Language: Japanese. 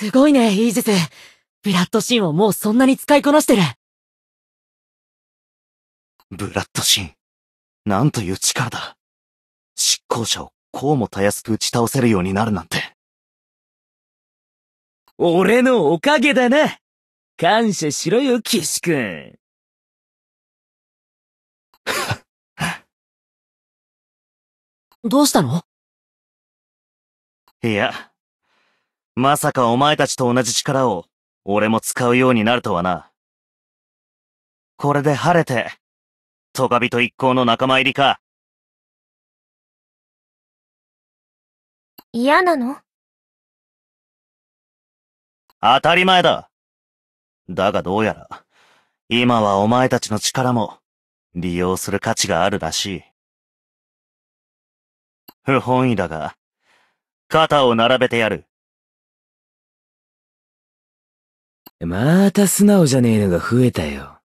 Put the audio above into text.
すごいね、イージス。ブラッドシーンをもうそんなに使いこなしてる。ブラッドシーン。なんという力だ。執行者をこうもたやすく打ち倒せるようになるなんて。俺のおかげだな。感謝しろよ、岸くん。どうしたのいや、まさかお前たちと同じ力を、俺も使うようになるとはな。これで晴れて、トカビと一行の仲間入りか。嫌なの当たり前だ。だがどうやら、今はお前たちの力も、利用する価値があるらしい。不本意だが、肩を並べてやる。また素直じゃねえのが増えたよ。